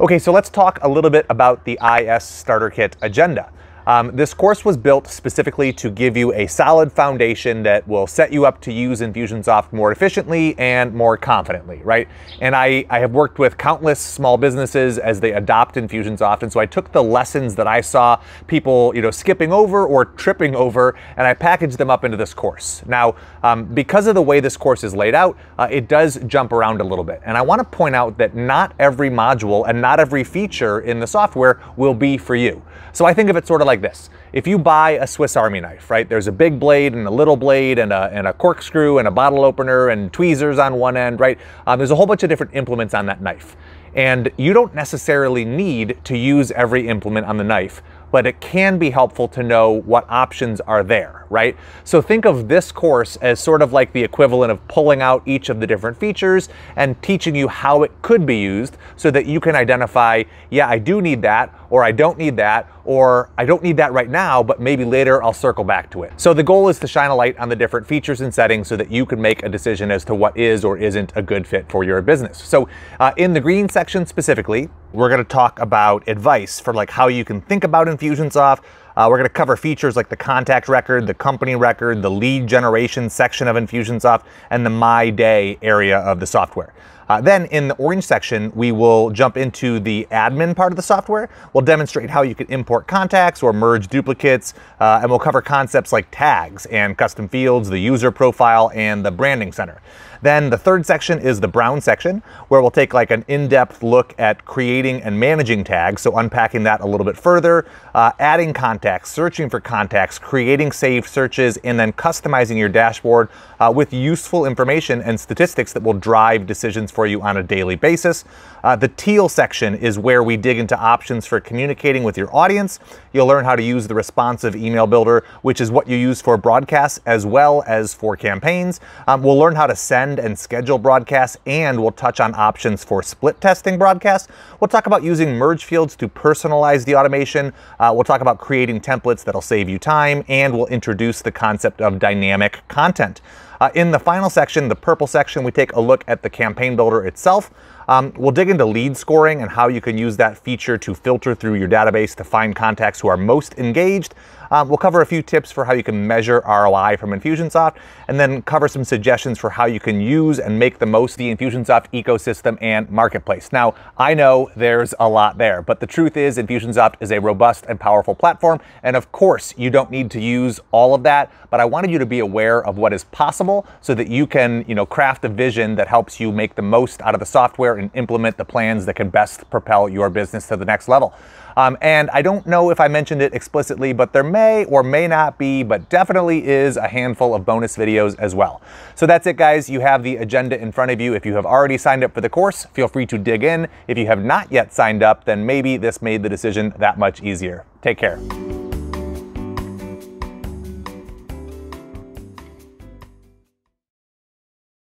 Okay, so let's talk a little bit about the IS Starter Kit agenda. Um, this course was built specifically to give you a solid foundation that will set you up to use Infusionsoft more efficiently and more confidently, right? And I, I have worked with countless small businesses as they adopt Infusionsoft. And so I took the lessons that I saw people, you know, skipping over or tripping over, and I packaged them up into this course. Now, um, because of the way this course is laid out, uh, it does jump around a little bit. And I want to point out that not every module and not every feature in the software will be for you. So I think of it sort of like like this. If you buy a Swiss Army knife, right, there's a big blade and a little blade and a, and a corkscrew and a bottle opener and tweezers on one end, right? Um, there's a whole bunch of different implements on that knife. And you don't necessarily need to use every implement on the knife, but it can be helpful to know what options are there, right? So think of this course as sort of like the equivalent of pulling out each of the different features and teaching you how it could be used so that you can identify, yeah, I do need that, or I don't need that, or I don't need that right now, but maybe later I'll circle back to it. So the goal is to shine a light on the different features and settings so that you can make a decision as to what is or isn't a good fit for your business. So uh, in the green section specifically, we're gonna talk about advice for like how you can think about Infusionsoft, uh, we're going to cover features like the contact record, the company record, the lead generation section of Infusionsoft, and the My Day area of the software. Uh, then in the orange section, we will jump into the admin part of the software. We'll demonstrate how you can import contacts or merge duplicates, uh, and we'll cover concepts like tags and custom fields, the user profile, and the branding center. Then the third section is the brown section, where we'll take like an in-depth look at creating and managing tags, so unpacking that a little bit further, uh, adding contacts, searching for contacts, creating saved searches, and then customizing your dashboard uh, with useful information and statistics that will drive decisions for you on a daily basis. Uh, the teal section is where we dig into options for communicating with your audience. You'll learn how to use the responsive email builder, which is what you use for broadcasts as well as for campaigns. Um, we'll learn how to send and schedule broadcasts, and we'll touch on options for split testing broadcasts. We'll talk about using merge fields to personalize the automation. Uh, we'll talk about creating templates that'll save you time, and we'll introduce the concept of dynamic content. Uh, in the final section, the purple section, we take a look at the campaign builder itself. Um, we'll dig into lead scoring and how you can use that feature to filter through your database to find contacts who are most engaged. Um, we'll cover a few tips for how you can measure ROI from Infusionsoft and then cover some suggestions for how you can use and make the most of the Infusionsoft ecosystem and marketplace. Now, I know there's a lot there, but the truth is Infusionsoft is a robust and powerful platform. And of course, you don't need to use all of that, but I wanted you to be aware of what is possible so that you can, you know, craft a vision that helps you make the most out of the software and implement the plans that can best propel your business to the next level. Um, and I don't know if I mentioned it explicitly, but there may or may not be, but definitely is a handful of bonus videos as well. So that's it, guys. You have the agenda in front of you. If you have already signed up for the course, feel free to dig in. If you have not yet signed up, then maybe this made the decision that much easier. Take care.